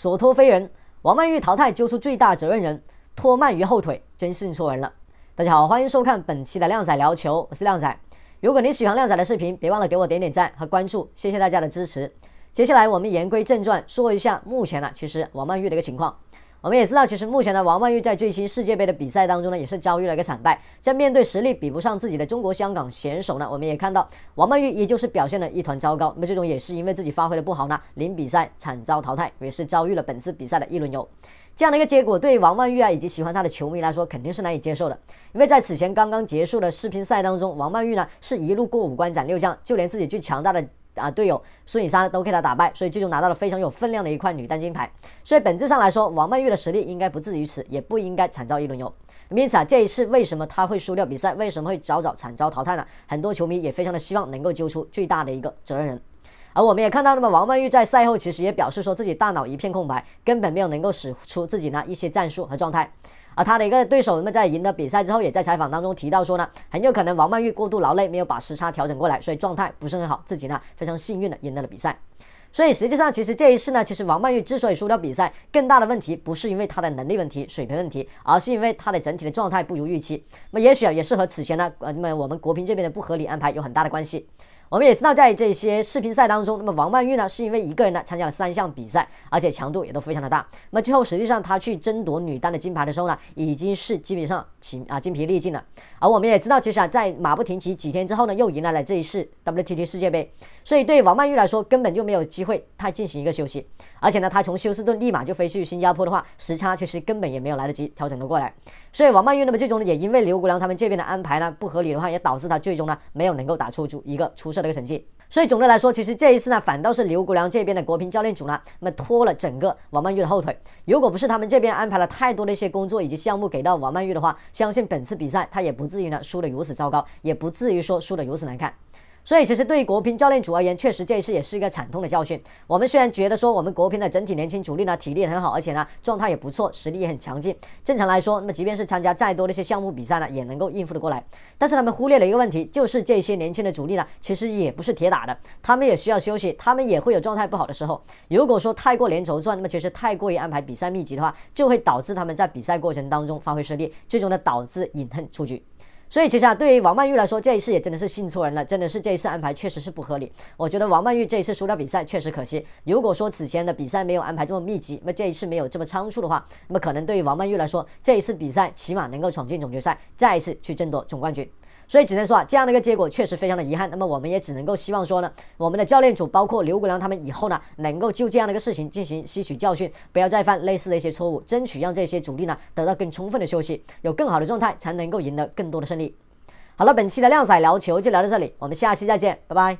所托非人，王曼玉淘汰揪出最大责任人，拖曼玉后腿，真信错人了。大家好，欢迎收看本期的靓仔聊球，我是靓仔。如果你喜欢靓仔的视频，别忘了给我点点赞和关注，谢谢大家的支持。接下来我们言归正传，说一下目前呢，其实王曼玉的一个情况。我们也知道，其实目前呢，王曼玉在最新世界杯的比赛当中呢，也是遭遇了一个惨败。在面对实力比不上自己的中国香港选手呢，我们也看到王曼玉也就是表现的一团糟糕。那么最终也是因为自己发挥的不好呢，零比赛惨遭淘汰，也是遭遇了本次比赛的一轮游。这样的一个结果对王曼玉啊，以及喜欢她的球迷来说肯定是难以接受的。因为在此前刚刚结束的世乒赛当中，王曼玉呢是一路过五关斩六将，就连自己最强大的。啊，队友孙颖莎都给他打败，所以最终拿到了非常有分量的一块女单金牌。所以本质上来说，王曼玉的实力应该不至于此，也不应该惨遭一轮游。因此啊，这一次为什么他会输掉比赛？为什么会早早惨遭淘汰呢？很多球迷也非常的希望能够揪出最大的一个责任人。而我们也看到，那么王曼玉在赛后其实也表示说自己大脑一片空白，根本没有能够使出自己呢一些战术和状态。而他的一个对手，那么在赢了比赛之后，也在采访当中提到说呢，很有可能王曼玉过度劳累，没有把时差调整过来，所以状态不是很好，自己呢非常幸运的赢得了比赛。所以实际上，其实这一次呢，其实王曼玉之所以输掉比赛，更大的问题不是因为她的能力问题、水平问题，而是因为她的整体的状态不如预期。那么也许啊，也是和此前呢，呃，那么我们国乒这边的不合理安排有很大的关系。我们也知道，在这些视频赛当中，那么王曼玉呢，是因为一个人呢参加了三项比赛，而且强度也都非常的大。那么最后实际上她去争夺女单的金牌的时候呢，已经是基本上精啊精疲力尽了。而我们也知道，其实啊在马不停蹄几天之后呢，又迎来了这一次 WTT 世界杯，所以对王曼玉来说根本就没有机会太进行一个休息。而且呢，她从休斯顿立马就飞去新加坡的话，时差其实根本也没有来得及调整的过来。所以王曼玉那么最终呢，也因为刘国梁他们这边的安排呢不合理的话，也导致她最终呢没有能够打出一个出色。这个成绩，所以总的来说，其实这一次呢，反倒是刘国梁这边的国乒教练组呢，那么拖了整个王曼玉的后腿。如果不是他们这边安排了太多的一些工作以及项目给到王曼玉的话，相信本次比赛他也不至于呢输得如此糟糕，也不至于说输得如此难看。所以，其实对于国乒教练组而言，确实这一次也是一个惨痛的教训。我们虽然觉得说，我们国乒的整体年轻主力呢体力很好，而且呢状态也不错，实力也很强劲。正常来说，那么即便是参加再多的一些项目比赛呢，也能够应付的过来。但是他们忽略了一个问题，就是这些年轻的主力呢，其实也不是铁打的，他们也需要休息，他们也会有状态不好的时候。如果说太过连轴转，那么其实太过于安排比赛密集的话，就会导致他们在比赛过程当中发挥失利，最终呢导致饮恨出局。所以其实啊，对于王曼玉来说，这一次也真的是信错人了，真的是这一次安排确实是不合理。我觉得王曼玉这一次输掉比赛确实可惜。如果说此前的比赛没有安排这么密集，那么这一次没有这么仓促的话，那么可能对于王曼玉来说，这一次比赛起码能够闯进总决赛，再一次去争夺总冠军。所以只能说啊，这样的一个结果确实非常的遗憾。那么我们也只能够希望说呢，我们的教练组包括刘国梁他们以后呢，能够就这样的一个事情进行吸取教训，不要再犯类似的一些错误，争取让这些主力呢得到更充分的休息，有更好的状态，才能够赢得更多的胜利。好了，本期的靓仔聊球就聊到这里，我们下期再见，拜拜。